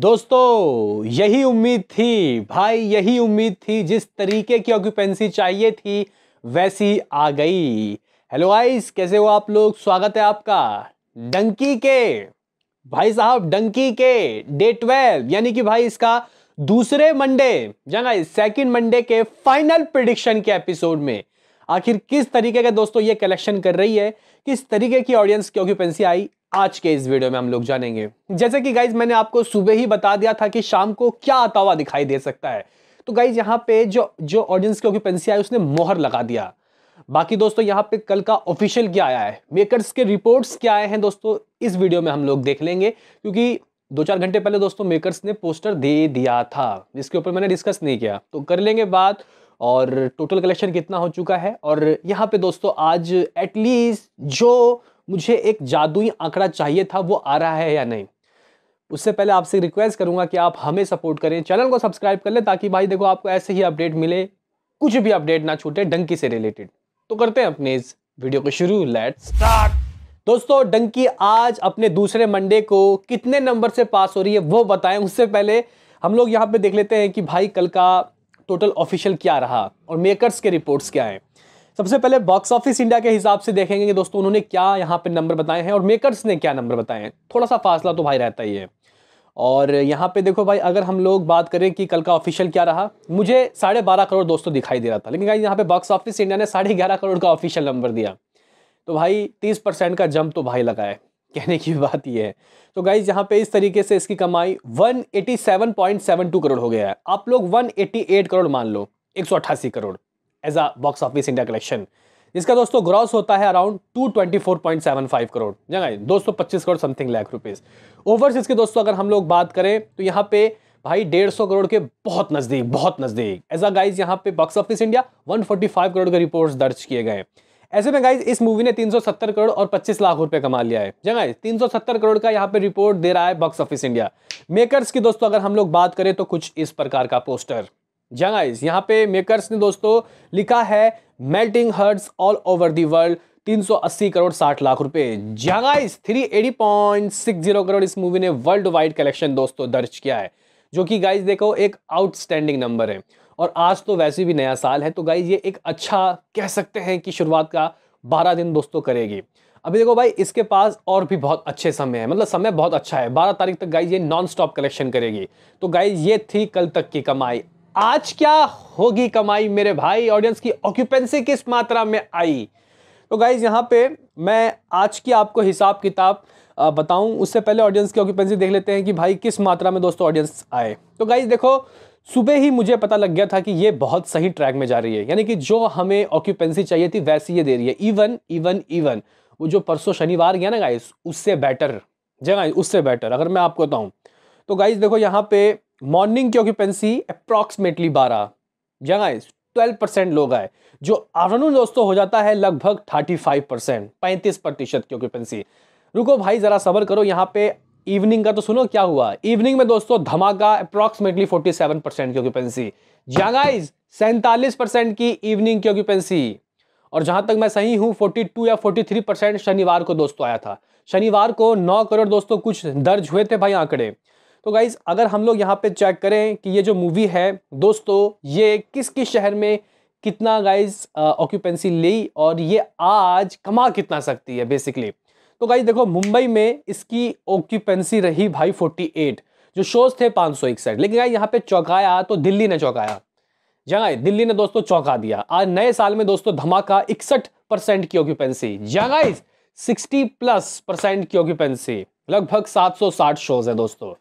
दोस्तों यही उम्मीद थी भाई यही उम्मीद थी जिस तरीके की ऑक्यूपेंसी चाहिए थी वैसी आ गई हेलो आइस कैसे हो आप लोग स्वागत है आपका डंकी के भाई साहब डंकी के डे ट्वेल्व यानी कि भाई इसका दूसरे मंडे जाना सेकंड मंडे के फाइनल प्रिडिक्शन के एपिसोड में आखिर किस तरीके का दोस्तों ये कलेक्शन कर रही है किस तरीके की ऑडियंस की ऑक्यूपेंसी आई आज के इस वीडियो में हम लोग जानेंगे जैसे कि गाइज मैंने आपको सुबह ही बता दिया था कि शाम को क्या आता हुआ दिखाई दे सकता है तो गाइज यहाँ पे जो जो ऑडियंस की ऑक्यूपेंसी आई उसने मोहर लगा दिया बाकी दोस्तों यहाँ पे कल का ऑफिशियल क्या आया है मेकर्स के रिपोर्ट्स क्या आए हैं दोस्तों इस वीडियो में हम लोग देख लेंगे क्योंकि दो चार घंटे पहले दोस्तों मेकर्स ने पोस्टर दे दिया था जिसके ऊपर मैंने डिस्कस नहीं किया तो कर लेंगे बात और टोटल कलेक्शन कितना हो चुका है और यहाँ पे दोस्तों आज एटलीस्ट जो मुझे एक जादुई आंकड़ा चाहिए था वो आ रहा है या नहीं उससे पहले आपसे रिक्वेस्ट करूंगा कि आप हमें सपोर्ट करें चैनल को सब्सक्राइब कर लें ताकि भाई देखो आपको ऐसे ही अपडेट मिले कुछ भी अपडेट ना छूटे डंकी से रिलेटेड तो करते हैं अपने इस वीडियो को शुरू लेट स्टार्ट दोस्तों डंकी आज अपने दूसरे मंडे को कितने नंबर से पास हो रही है वो बताएं उससे पहले हम लोग यहाँ पे देख लेते हैं कि भाई कल का टोटल ऑफिशियल क्या रहा और मेकर्स के रिपोर्ट्स क्या हैं सबसे पहले बॉक्स ऑफिस इंडिया के हिसाब से देखेंगे कि दोस्तों उन्होंने क्या यहाँ पे नंबर बताए हैं और मेकर्स ने क्या नंबर बताए हैं थोड़ा सा फासला तो भाई रहता ही है और यहाँ पे देखो भाई अगर हम लोग बात करें कि कल का ऑफिशियल क्या रहा मुझे साढ़े बारह करोड़ दोस्तों दिखाई दे रहा था लेकिन भाई यहाँ पे बॉक्स ऑफिस इंडिया ने साढ़े ग्यारह करोड़ का ऑफिशियल नंबर दिया तो भाई तीस परसेंट का जंप तो भाई लगाए कहने की बात यह है तो गाइज यहाँ पे इस तरीके से इसकी कमाई टू करोड़ हो गया है आप लोग एट करोड़ मान लो अट्ठासी crore as a box office India collection जिसका दोस्तों ग्रॉस होता है अराउंड 224.75 करोड़ जगह पच्चीस crore something lakh rupees overseas के दोस्तों अगर हम लोग बात करें तो यहाँ पे भाई डेढ़ सौ करोड़ के बहुत नज़दीक बहुत नज़दीक एज अ गाइज यहाँ पे बॉक्स ऑफिस इंडिया 145 करोड़ के रिपोर्ट्स दर्ज किए गए ऐसे में गाइज इस मूवी ने 370 करोड़ और 25 लाख रुपए कमा लिया है जगह 370 करोड़ का यहाँ पे रिपोर्ट दे रहा है बॉक्स ऑफिस इंडिया मेकर्स की दोस्तों अगर हम लोग बात करें तो कुछ इस प्रकार का पोस्टर जंगाइज हाँ यहाँ पे मेकर्स ने दोस्तों लिखा है melting hearts all over the world 380 crore 60 lakh रुपए जंगाइज हाँ 380.60 करोड़ इस मूवी ने वर्ल्ड वाइड कलेक्शन दोस्तों दर्ज किया है जो कि गाइज देखो एक आउटस्टैंडिंग नंबर है और आज तो वैसे भी नया साल है तो गाइज ये एक अच्छा कह सकते हैं कि शुरुआत का बारह दिन दोस्तों करेगी अभी देखो भाई इसके पास और भी बहुत अच्छे समय है मतलब समय बहुत अच्छा है बारह तारीख तक गाइज ये नॉन स्टॉप कलेक्शन करेगी तो गाइज ये थी कल तक की कमाई आज क्या होगी कमाई मेरे भाई ऑडियंस की ऑक्यूपेंसी किस मात्रा में आई तो गाइज यहाँ पे मैं आज की आपको हिसाब किताब बताऊं उससे पहले ऑडियंस की ऑक्यूपेंसी देख लेते हैं कि भाई किस मात्रा में दोस्तों ऑडियंस आए तो गाइज देखो सुबह ही मुझे पता लग गया था कि ये बहुत सही ट्रैक में जा रही है यानी कि जो हमें ऑक्यूपेंसी चाहिए थी वैसी ये दे रही है इवन इवन इवन वो जो परसों शनिवार गया ना गाइज उससे बेटर जी उससे बेटर अगर मैं आपको बताऊँ तो गाइज देखो यहाँ पे मॉर्निंग की ऑक्यूपेंसी अप्रॉक्सीमेटली बारह जगह ट्वेल्व परसेंट लोग आए जो आफ्टरनून दोस्तों हो जाता है लगभग थर्टी फाइव परसेंट पैंतीस प्रतिशत की ऑक्यूपेंसी रुको भाई ज़रा सबर करो यहाँ पे इवनिंग का तो सुनो क्या हुआ इवनिंग में दोस्तों धमाका अप्रॉक्सीमेटली फोर्टी सेवन परसेंट की ऑक्यूपेंसी जगाइज सैंतालीस परसेंट की इवनिंग की ऑक्यूपेंसी और जहां तक मैं सही हूं 42 या 43 परसेंट शनिवार को दोस्तों आया था शनिवार को 9 करोड़ दोस्तों कुछ दर्ज हुए थे भाई आंकड़े तो गाइज़ अगर हम लोग यहाँ पे चेक करें कि ये जो मूवी है दोस्तों ये किस किस शहर में कितना गाइज ऑक्यूपेंसी ली और ये आज कमा कितना सकती है बेसिकली तो गाइज देखो मुंबई में इसकी ऑक्यूपेंसी रही भाई 48 जो शोज थे पाँच सौ इकसठ लेकिन गाइज यहाँ पे चौंकाया तो दिल्ली ने चौंकाया जहाँ दिल्ली ने दोस्तों चौंका दिया आज नए साल में दोस्तों धमाका इकसठ परसेंट की occupancy guys sixty plus percent की ऑक्यूपेंसी लगभग 760 शोज है दोस्तों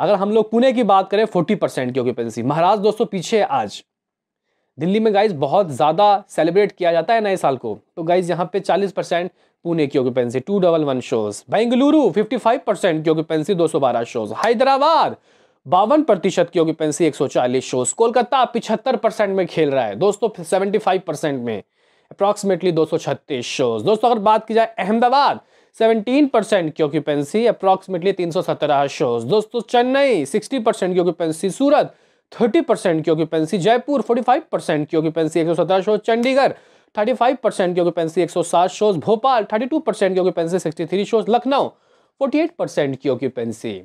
अगर हम लोग पुणे की बात करें फोर्टी परसेंट की ऑक्यूपेंसी महाराष्ट्र दोस्तों पीछे आज दिल्ली में गाइज बहुत ज़्यादा सेलिब्रेट किया जाता है नए साल को तो गाइज यहाँ पे चालीस परसेंट पुणे की occupancy two double one shows Bengaluru five percent की ऑक्यूपेंसी बारह शोज हैदराबाद बावन प्रतिशत की ऑक्यूपेंसी चालीस शोज कोलकाता पिछहत्तर परसेंट में खेल रहा है दोस्तों सेवेंटी फाइव परसेंट में अप्रॉक्सीमेटली छत्तीस शोज दोस्तों अगर बात की जाए अहमदाबाद 17 परसेंट की ऑक्यूपेंसी अप्रॉक्सीमेटली 317 शोज दोस्तों चेन्नई 60 परसेंट की ऑक्यूपेंसी सूरत 30 परसेंट की ऑक्यूपेंसी जयपुर 45 परसेंट की ऑक्यूपेंसी 117 शोज चंडीगढ़ 35 परसेंट की ऑक्यूपेंसी 107 शोज भोपाल 32 परसेंट की ऑक्यूपेंसी 63 शोज लखनऊ 48 परसेंट की ऑक्यूपेंसी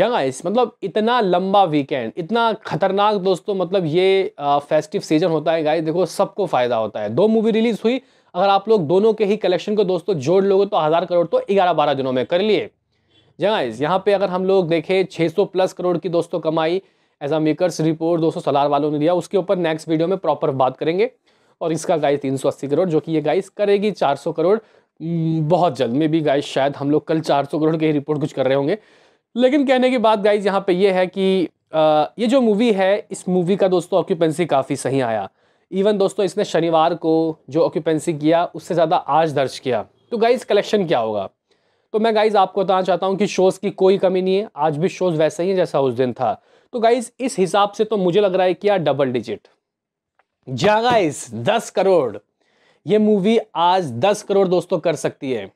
जंगाइस मतलब इतना लंबा वीकेंड इतना खतरनाक दोस्तों मतलब ये आ, फेस्टिव सीजन होता है गाइस देखो सबको फायदा होता है दो मूवी रिलीज हुई अगर आप लोग दोनों के ही कलेक्शन को दोस्तों जोड़ लोगे तो हज़ार करोड़ तो ग्यारह बारह दिनों में कर लिए जगाइज हाँ यहाँ पे अगर हम लोग देखें छः प्लस करोड़ की दोस्तों कमाई एज अ मेकर्स रिपोर्ट दोस्तों सलार वालों ने दिया उसके ऊपर नेक्स्ट वीडियो में प्रॉपर बात करेंगे और इसका गाइस तीन करोड़ जो कि ये गाइस करेगी 400 करोड़ हम्म, बहुत जल्द में भी गाइस शायद हम लोग कल 400 करोड़ की रिपोर्ट कुछ कर रहे होंगे लेकिन कहने की बात गाइज यहाँ पे ये है कि आ, ये जो मूवी है इस मूवी का दोस्तों ऑक्यूपेंसी काफ़ी सही आया इवन दोस्तों इसने शनिवार को जो ऑक्यूपेंसी किया उससे ज़्यादा आज दर्ज किया तो गाइज़ कलेक्शन क्या होगा तो मैं गाइज़ आपको बताना चाहता हूँ कि शोज़ की कोई कमी नहीं है आज भी शोज़ वैसे ही है जैसा उस दिन था तो गाइज़ इस हिसाब से तो मुझे लग रहा है कि यार डबल डिजिट जा गाइज दस करोड़ ये मूवी आज दस करोड़ दोस्तों कर सकती है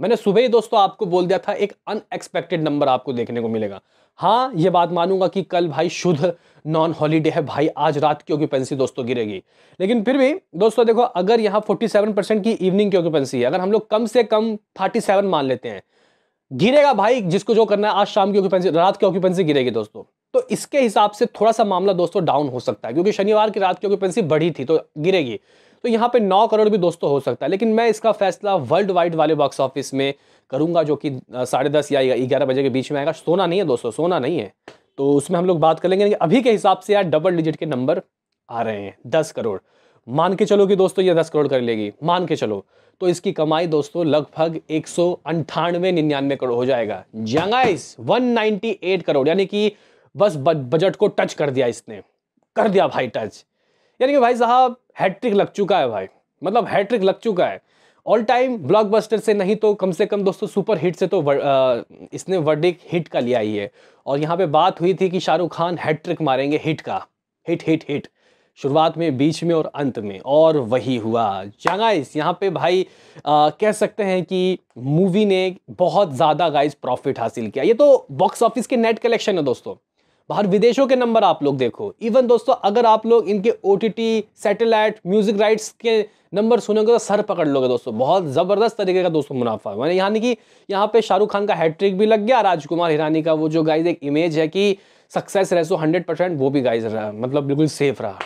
मैंने सुबह ही दोस्तों आपको बोल दिया था एक अनएक्सपेक्टेड नंबर आपको देखने को मिलेगा हाँ ये बात मानूंगा कि कल भाई शुद्ध नॉन हॉलीडे है भाई आज रात की ऑक्यूपेंसी दोस्तों गिरेगी लेकिन फिर भी दोस्तों देखो अगर यहाँ 47 परसेंट की इवनिंग की ऑक्यूपेंसी है अगर हम लोग कम से कम 37 मान लेते हैं गिरेगा भाई जिसको जो करना है आज शाम की ऑक्यूपेंसी रात की ऑक्यूपेंसी गिरेगी दोस्तों तो इसके हिसाब से थोड़ा सा मामला दोस्तों डाउन हो सकता है क्योंकि शनिवार की रात की ऑक्यूपेंसी बढ़ी थी तो गिरेगी तो यहाँ पे नौ करोड़ भी दोस्तों हो सकता है लेकिन मैं इसका फैसला वर्ल्ड वाइड वाले बॉक्स ऑफिस में करूंगा जो कि साढ़े दस या ग्यारह बजे के बीच में आएगा सोना नहीं है दोस्तों सोना नहीं है तो उसमें हम लोग बात कर लेंगे अभी के हिसाब से यार डबल डिजिट के नंबर आ रहे हैं दस करोड़ मान के चलो कि दोस्तों ये दस करोड़ कर लेगी मान के चलो तो इसकी कमाई दोस्तों लगभग एक सौ अंठानवे निन्यानवे करोड़ हो जाएगा जंगाइस एट करोड़ यानी कि बस बजट को टच कर दिया इसने कर दिया भाई टच यानी कि भाई साहब हैट्रिक लग चुका है भाई मतलब हैट्रिक लग चुका है ऑल टाइम ब्लॉकबस्टर से नहीं तो कम से कम दोस्तों सुपर हिट से तो वर, आ, इसने वर्डिक हिट का लिया ही है और यहाँ पे बात हुई थी कि शाहरुख खान हैट्रिक मारेंगे हिट का हिट हिट हिट शुरुआत में बीच में और अंत में और वही हुआ जगाइस यहाँ पे भाई आ, कह सकते हैं कि मूवी ने बहुत ज़्यादा गाइस प्रॉफिट हासिल किया ये तो बॉक्स ऑफिस के नेट कलेक्शन है दोस्तों बाहर विदेशों के नंबर आप लोग देखो इवन दोस्तों अगर आप लोग इनके O T satellite music rights के नंबर सुनोगे तो सर पकड़ लोगे दोस्तों बहुत ज़बरदस्त तरीके का दोस्तों मुनाफा मैंने यानी कि यहाँ पे शाहरुख खान का हैट्रिक भी लग गया राजकुमार हिरानी का वो जो गाइज एक इमेज है कि सक्सेस रहे सो हंड्रेड परसेंट वो भी गाइज रहा मतलब बिल्कुल सेफ रहा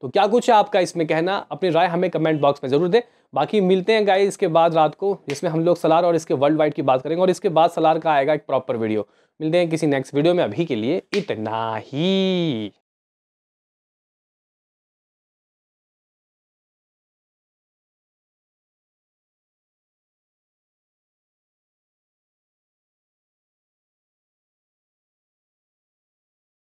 तो क्या कुछ है आपका इसमें कहना अपनी राय हमें कमेंट बॉक्स में ज़रूर दें बाकी मिलते हैं गाइज इसके बाद रात को जिसमें हम लोग सलार और इसके वर्ल्ड वाइड की बात करेंगे और इसके बाद सलार का आएगा एक प्रॉपर वीडियो मिलते हैं किसी नेक्स्ट वीडियो में अभी के लिए इतना ही